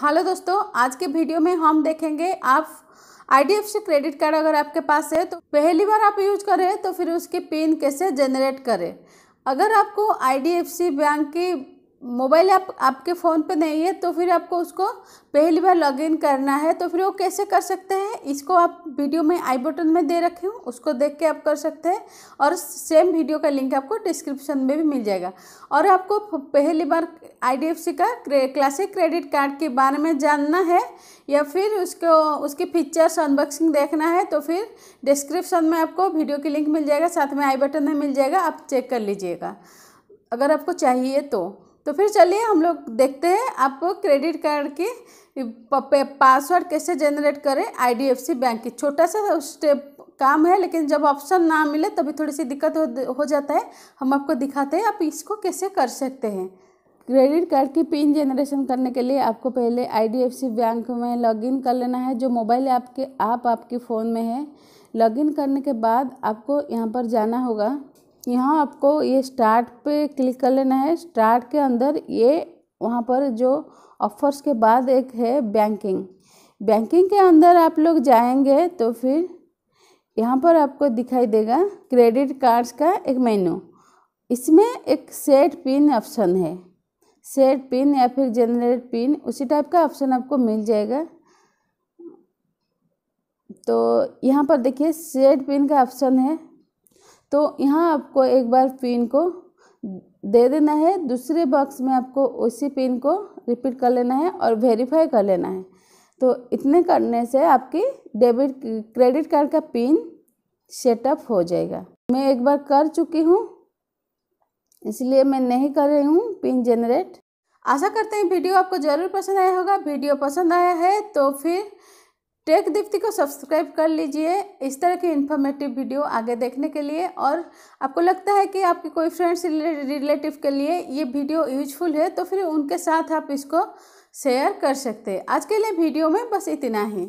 hello दोस्तों आज के वीडियो में हम देखेंगे आप आई क्रेडिट कार्ड अगर आपके पास है तो पहली बार आप यूज करें तो फिर उसकी पिन कैसे जनरेट करें अगर आपको आई बैंक की मोबाइल आप आपके फ़ोन पे नहीं है तो फिर आपको उसको पहली बार लॉगिन करना है तो फिर वो कैसे कर सकते हैं इसको आप वीडियो में आई बटन में दे रखी हूँ उसको देख के आप कर सकते हैं और सेम वीडियो का लिंक आपको डिस्क्रिप्शन में भी मिल जाएगा और आपको पहली बार आई का क्लासिक क्रेडिट कार्ड के बारे में जानना है या फिर उसको उसके फीचर्स अनबॉक्सिंग देखना है तो फिर डिस्क्रिप्शन में आपको वीडियो की लिंक मिल जाएगा साथ में आई बटन में मिल जाएगा आप चेक कर लीजिएगा अगर आपको चाहिए तो तो फिर चलिए हम लोग देखते हैं आप क्रेडिट कार्ड की पासवर्ड कैसे जनरेट करें आईडीएफसी बैंक की छोटा सा स्टेप काम है लेकिन जब ऑप्शन ना मिले तभी थोड़ी सी दिक्कत हो, हो जाता है हम आपको दिखाते हैं आप इसको कैसे कर सकते हैं क्रेडिट कार्ड की पिन जनरेशन करने के लिए आपको पहले आईडीएफसी बैंक में लॉगिन कर लेना है जो मोबाइल ऐप के आप आपके फ़ोन में है लॉगिन करने के बाद आपको यहाँ पर जाना होगा यहाँ आपको ये स्टार्ट पे क्लिक कर लेना है स्टार्ट के अंदर ये वहाँ पर जो ऑफर्स के बाद एक है बैंकिंग बैंकिंग के अंदर आप लोग जाएंगे तो फिर यहाँ पर आपको दिखाई देगा क्रेडिट कार्ड्स का एक मेनू इसमें एक सेट पिन ऑप्शन है सेट पिन या फिर जनरेट पिन उसी टाइप का ऑप्शन आपको मिल जाएगा तो यहाँ पर देखिए सेट पिन का ऑप्शन है तो यहाँ आपको एक बार पिन को दे देना है दूसरे बॉक्स में आपको उसी पिन को रिपीट कर लेना है और वेरीफाई कर लेना है तो इतने करने से आपकी डेबिट क्रेडिट कार्ड का पिन सेटअप हो जाएगा मैं एक बार कर चुकी हूँ इसलिए मैं नहीं कर रही हूँ पिन जनरेट आशा करते हैं वीडियो आपको ज़रूर पसंद आया होगा वीडियो पसंद आया है तो फिर टेक दीप्ति को सब्सक्राइब कर लीजिए इस तरह की इन्फॉर्मेटिव वीडियो आगे देखने के लिए और आपको लगता है कि आपके कोई फ्रेंड्स रिलेटिव के लिए ये वीडियो यूजफुल है तो फिर उनके साथ आप इसको शेयर कर सकते हैं आज के लिए वीडियो में बस इतना ही